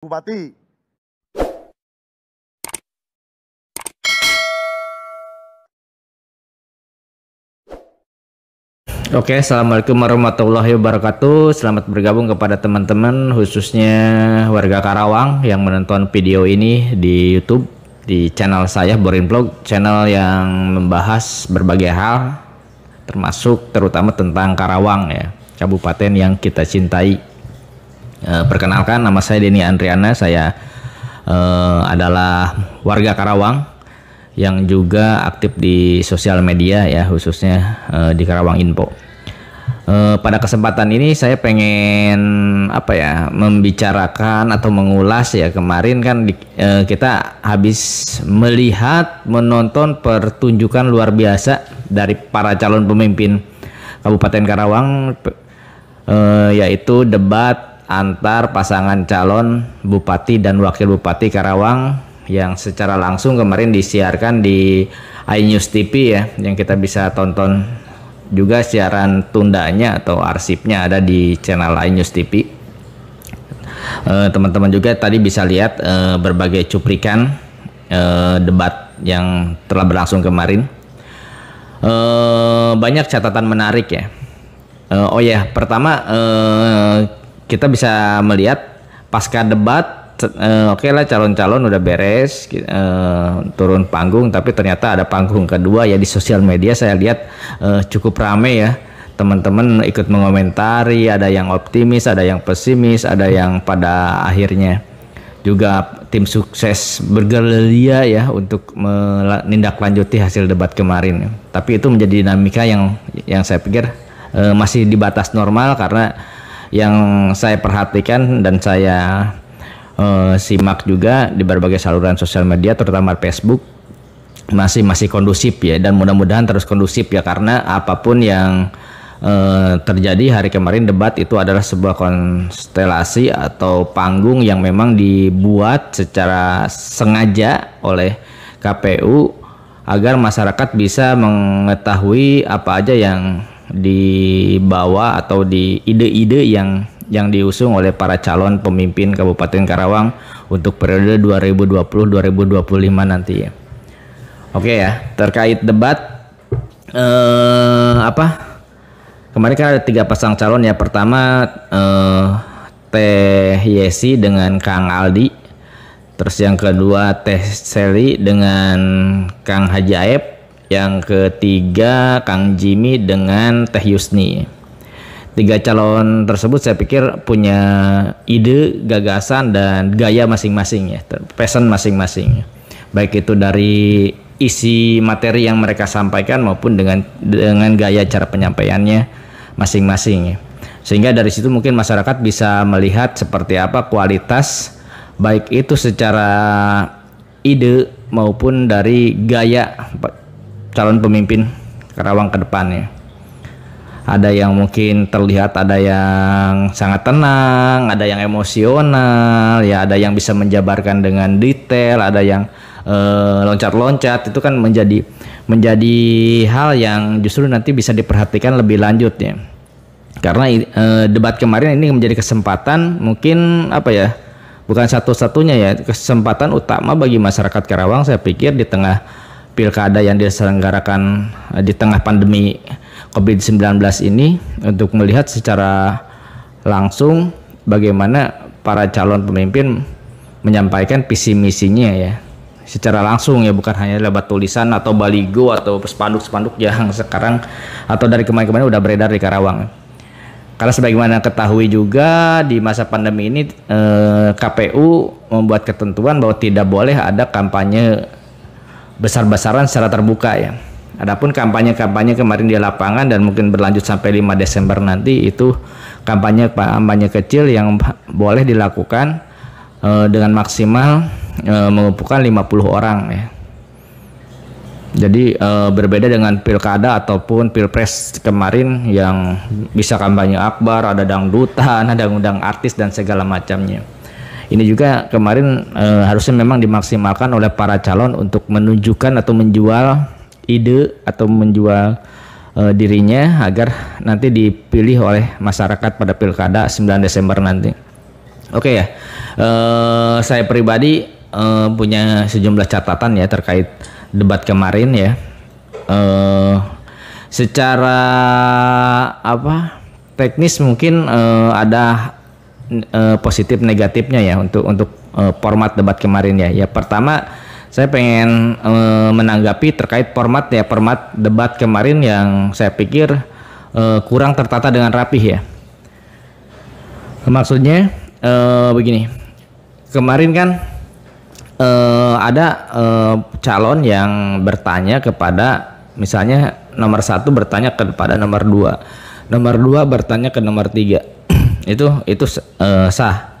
Bupati. Oke, assalamualaikum warahmatullahi wabarakatuh. Selamat bergabung kepada teman-teman, khususnya warga Karawang yang menonton video ini di YouTube di channel saya Borin Vlog, channel yang membahas berbagai hal, termasuk terutama tentang Karawang ya, kabupaten yang kita cintai. Eh, perkenalkan nama saya Denny Andriana, saya uh, adalah warga Karawang yang juga aktif di sosial media ya khususnya uh, di Karawang Info. Uh, pada kesempatan ini saya pengen apa ya membicarakan atau mengulas ya kemarin kan di, uh, kita habis melihat menonton pertunjukan luar biasa dari para calon pemimpin Kabupaten Karawang uh, yaitu debat antar pasangan calon bupati dan wakil bupati Karawang yang secara langsung kemarin disiarkan di iNews TV ya yang kita bisa tonton juga siaran tundanya atau arsipnya ada di channel iNews TV eh, teman-teman eh, juga tadi bisa lihat eh, berbagai cuplikan eh, debat yang telah berlangsung kemarin eh, banyak catatan menarik ya eh, oh ya pertama kita bisa melihat pasca debat uh, oke okay lah calon-calon udah beres uh, turun panggung tapi ternyata ada panggung kedua ya di sosial media saya lihat uh, cukup rame ya teman-teman ikut mengomentari ada yang optimis ada yang pesimis ada yang pada akhirnya juga tim sukses bergerilya ya untuk menindaklanjuti hasil debat kemarin tapi itu menjadi dinamika yang yang saya pikir uh, masih di batas normal karena yang saya perhatikan dan saya uh, simak juga di berbagai saluran sosial media terutama Facebook masih masih kondusif ya dan mudah-mudahan terus kondusif ya karena apapun yang uh, terjadi hari kemarin debat itu adalah sebuah konstelasi atau panggung yang memang dibuat secara sengaja oleh KPU agar masyarakat bisa mengetahui apa aja yang dibawa atau di ide-ide yang yang diusung oleh para calon pemimpin Kabupaten Karawang untuk periode 2020-2025 nanti ya. Oke ya, terkait debat eh apa? Kemarin kan ada tiga pasang calon ya. Pertama eh Teh Yesi dengan Kang Aldi. Terus yang kedua Teh Seli dengan Kang Haji Aep yang ketiga Kang Jimmy dengan Teh Yusni tiga calon tersebut saya pikir punya ide gagasan dan gaya masing-masing ya passion masing-masing baik itu dari isi materi yang mereka sampaikan maupun dengan dengan gaya cara penyampaiannya masing-masing ya sehingga dari situ mungkin masyarakat bisa melihat seperti apa kualitas baik itu secara ide maupun dari gaya calon pemimpin Karawang ke depannya ada yang mungkin terlihat ada yang sangat tenang, ada yang emosional, ya ada yang bisa menjabarkan dengan detail, ada yang eh, loncat-loncat eh, itu kan menjadi menjadi hal yang justru nanti bisa diperhatikan lebih lanjut ya. Karena eh, debat kemarin ini menjadi kesempatan mungkin apa ya? Bukan satu-satunya ya, kesempatan utama bagi masyarakat Karawang saya pikir di tengah pilkada yang diselenggarakan eh, di tengah pandemi COVID-19 ini untuk melihat secara langsung bagaimana para calon pemimpin menyampaikan visi misinya ya secara langsung ya bukan hanya lewat tulisan atau baligo atau spanduk-spanduk yang sekarang atau dari kemarin-kemarin udah beredar di Karawang. Karena sebagaimana ketahui juga di masa pandemi ini eh, KPU membuat ketentuan bahwa tidak boleh ada kampanye besar-besaran secara terbuka ya. Adapun kampanye-kampanye kemarin di lapangan dan mungkin berlanjut sampai 5 Desember nanti itu kampanye kampanye kecil yang boleh dilakukan uh, dengan maksimal uh, mengumpulkan 50 orang ya. Jadi uh, berbeda dengan pilkada ataupun pilpres kemarin yang bisa kampanye akbar, ada dangdutan, ada undang artis dan segala macamnya ini juga kemarin e, harusnya memang dimaksimalkan oleh para calon untuk menunjukkan atau menjual ide atau menjual e, dirinya agar nanti dipilih oleh masyarakat pada pilkada 9 Desember nanti. Oke ya, e, saya pribadi e, punya sejumlah catatan ya terkait debat kemarin ya. E, secara apa teknis mungkin e, ada uh, positif negatifnya ya untuk untuk uh, format debat kemarin ya. Ya pertama saya pengen uh, menanggapi terkait format ya format debat kemarin yang saya pikir uh, kurang tertata dengan rapih ya. Maksudnya uh, begini, kemarin kan uh, ada uh, calon yang bertanya kepada misalnya nomor satu bertanya kepada nomor dua, nomor dua bertanya ke nomor tiga itu itu uh, sah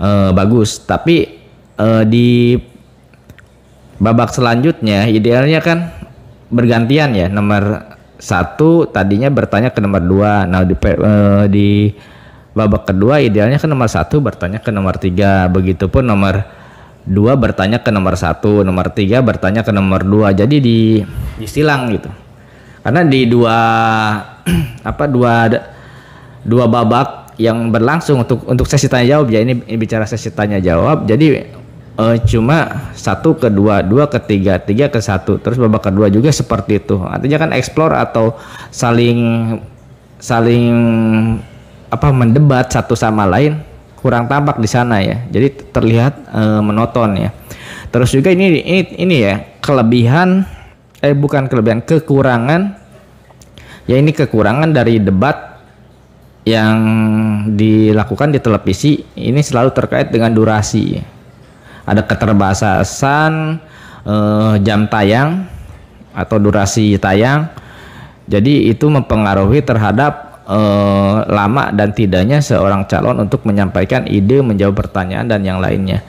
uh, bagus tapi uh, di babak selanjutnya idealnya kan bergantian ya nomor satu tadinya bertanya ke nomor dua nah di uh, di babak kedua idealnya ke nomor satu bertanya ke nomor tiga begitupun nomor dua bertanya ke nomor satu nomor tiga bertanya ke nomor dua jadi di disilang gitu karena di dua apa dua dua babak yang berlangsung untuk untuk sesi tanya jawab ya ini, ini bicara sesi tanya jawab jadi uh, cuma satu ke dua dua ke tiga tiga ke satu terus babak kedua juga seperti itu artinya kan explore atau saling saling apa mendebat satu sama lain kurang tampak di sana ya jadi terlihat uh, eh, menonton ya terus juga ini ini, ini ya kelebihan eh bukan kelebihan kekurangan ya ini kekurangan dari debat yang dilakukan di televisi ini selalu terkait dengan durasi. Ada keterbatasan eh, jam tayang atau durasi tayang. Jadi itu mempengaruhi terhadap eh, lama dan tidaknya seorang calon untuk menyampaikan ide, menjawab pertanyaan dan yang lainnya.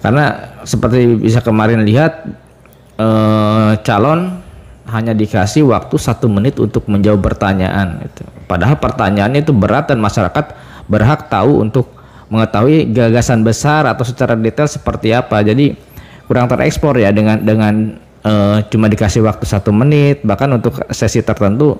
Karena seperti bisa kemarin lihat eh, calon hanya dikasih waktu satu menit untuk menjawab pertanyaan. Gitu. Padahal pertanyaannya itu berat dan masyarakat berhak tahu untuk mengetahui gagasan besar atau secara detail seperti apa. Jadi kurang terekspor ya dengan dengan uh, cuma dikasih waktu satu menit, bahkan untuk sesi tertentu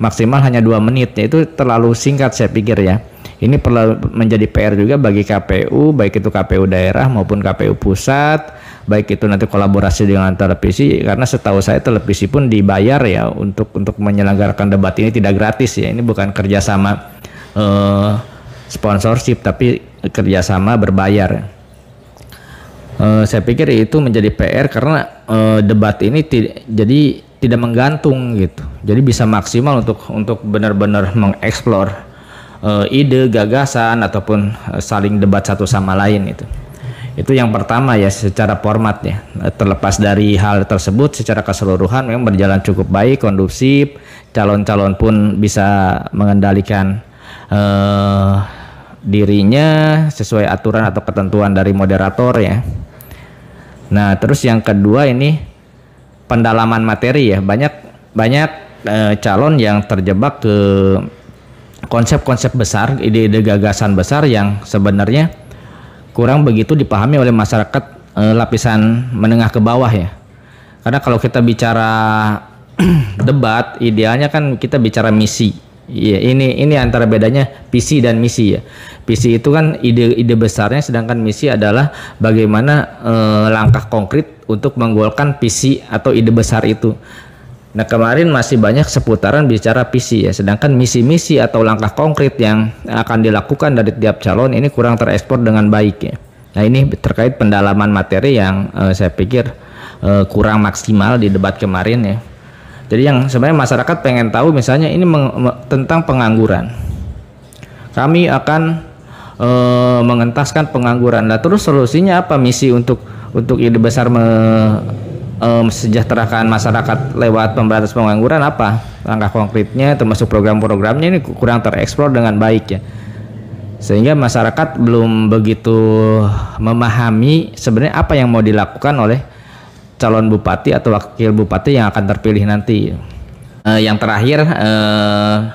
maksimal hanya dua menit. Ya, itu terlalu singkat saya pikir ya. Ini perlu menjadi PR juga bagi KPU, baik itu KPU daerah maupun KPU pusat baik itu nanti kolaborasi dengan televisi karena setahu saya televisi pun dibayar ya untuk untuk menyelenggarakan debat ini tidak gratis ya ini bukan kerjasama eh, sponsorship tapi kerjasama berbayar. Eh, saya pikir itu menjadi PR karena eh, debat ini tidak jadi tidak menggantung gitu jadi bisa maksimal untuk untuk benar-benar mengeksplor uh, ide, gagasan ataupun eh, saling debat satu sama lain itu. Itu yang pertama ya secara format ya. Terlepas dari hal tersebut secara keseluruhan memang berjalan cukup baik, kondusif. Calon-calon pun bisa mengendalikan uh, dirinya sesuai aturan atau ketentuan dari moderator ya. Nah, terus yang kedua ini pendalaman materi ya. Banyak banyak uh, calon yang terjebak ke konsep-konsep besar, ide-ide gagasan besar yang sebenarnya kurang begitu dipahami oleh masyarakat e, lapisan menengah ke bawah ya. Karena kalau kita bicara debat, idealnya kan kita bicara misi. Iya, ini ini antara bedanya visi dan misi ya. Visi itu kan ide-ide besarnya sedangkan misi adalah bagaimana e, langkah konkret untuk menggolkan visi atau ide besar itu. Nah kemarin masih banyak seputaran bicara visi ya, sedangkan misi-misi atau langkah konkret yang akan dilakukan dari tiap calon ini kurang terekspor dengan baik ya. Nah ini terkait pendalaman materi yang uh, saya pikir uh, kurang maksimal di debat kemarin ya. Jadi yang sebenarnya masyarakat pengen tahu misalnya ini tentang pengangguran. Kami akan uh, mengentaskan pengangguran. Nah, terus solusinya apa misi untuk untuk ide besar me um, masyarakat lewat pemberantas pengangguran apa langkah konkretnya termasuk program-programnya ini kurang tereksplor dengan baik ya sehingga masyarakat belum begitu memahami sebenarnya apa yang mau dilakukan oleh calon bupati atau wakil bupati yang akan terpilih nanti. Uh, yang terakhir uh,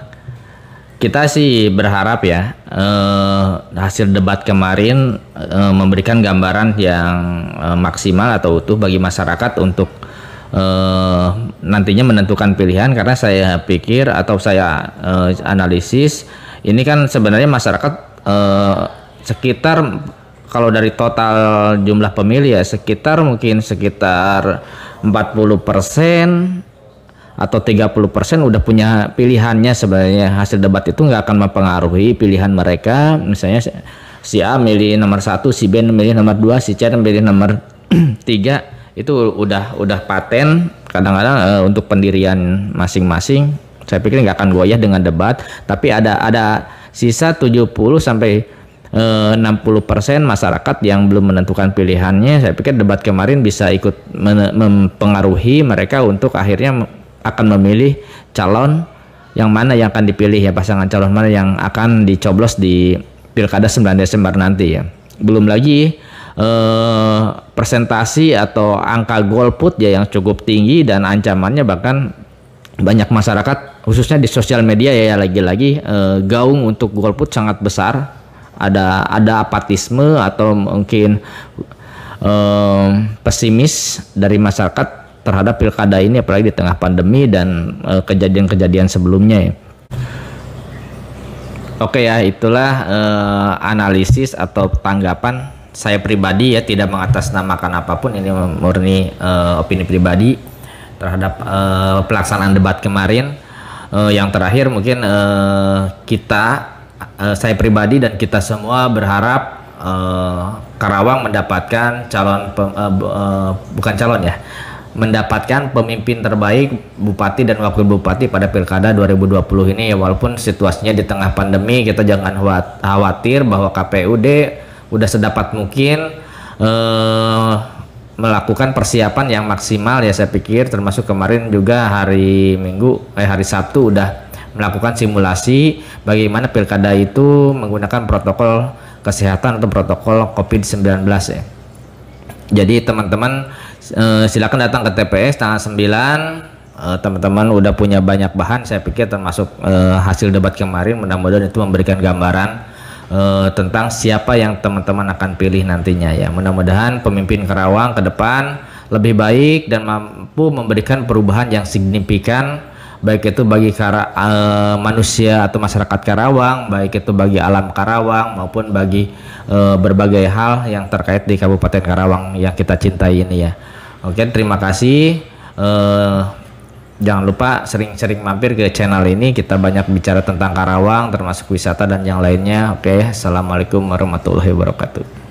kita sih berharap ya eh, hasil debat kemarin eh, memberikan gambaran yang eh, maksimal atau utuh bagi masyarakat untuk eh, nantinya menentukan pilihan karena saya pikir atau saya eh, analisis ini kan sebenarnya masyarakat eh, sekitar kalau dari total jumlah pemilih ya sekitar mungkin sekitar 40 persen atau 30% udah punya pilihannya sebenarnya hasil debat itu nggak akan mempengaruhi pilihan mereka misalnya si A milih nomor satu si B milih nomor dua si C milih nomor tiga itu udah udah paten kadang-kadang uh, untuk pendirian masing-masing saya pikir nggak akan goyah dengan debat tapi ada ada sisa 70 sampai eh, puluh persen masyarakat yang belum menentukan pilihannya saya pikir debat kemarin bisa ikut mempengaruhi mereka untuk akhirnya akan memilih calon yang mana yang akan dipilih ya pasangan calon mana yang akan dicoblos di pilkada 9 Desember nanti ya. Belum lagi eh, presentasi atau angka golput ya yang cukup tinggi dan ancamannya bahkan banyak masyarakat khususnya di sosial media ya, ya lagi-lagi eh, gaung untuk golput sangat besar. Ada ada apatisme atau mungkin eh, pesimis dari masyarakat terhadap pilkada ini apalagi di tengah pandemi dan eh, kejadian-kejadian sebelumnya ya. Oke ya, itulah uh, analisis atau tanggapan saya pribadi ya tidak mengatasnamakan apapun ini murni uh, opini pribadi terhadap uh, pelaksanaan debat kemarin. Uh, yang terakhir mungkin uh, kita uh, saya pribadi dan kita semua berharap uh, Karawang mendapatkan calon pem, uh, uh, bukan calon ya mendapatkan pemimpin terbaik bupati dan wakil bupati pada pilkada 2020 ini ya walaupun situasinya di tengah pandemi kita jangan khawatir bahwa KPUD udah sedapat mungkin eh, melakukan persiapan yang maksimal ya saya pikir termasuk kemarin juga hari Minggu eh hari Sabtu udah melakukan simulasi bagaimana pilkada itu menggunakan protokol kesehatan atau protokol COVID-19 ya. Jadi teman-teman Eh, silakan datang ke TPS tanggal 9 eh, teman-teman udah punya banyak bahan saya pikir termasuk uh, hasil debat kemarin mudah-mudahan itu memberikan gambaran uh, tentang siapa yang teman-teman akan pilih nantinya ya mudah-mudahan pemimpin Karawang ke depan lebih baik dan mampu memberikan perubahan yang signifikan baik itu bagi kara, uh, manusia atau masyarakat Karawang, baik itu bagi alam Karawang maupun bagi uh, berbagai hal yang terkait di Kabupaten Karawang yang kita cintai ini ya. Oke, terima kasih. Uh, jangan lupa sering-sering mampir ke channel ini. Kita banyak bicara tentang Karawang, termasuk wisata dan yang lainnya. Oke, assalamualaikum warahmatullahi wabarakatuh.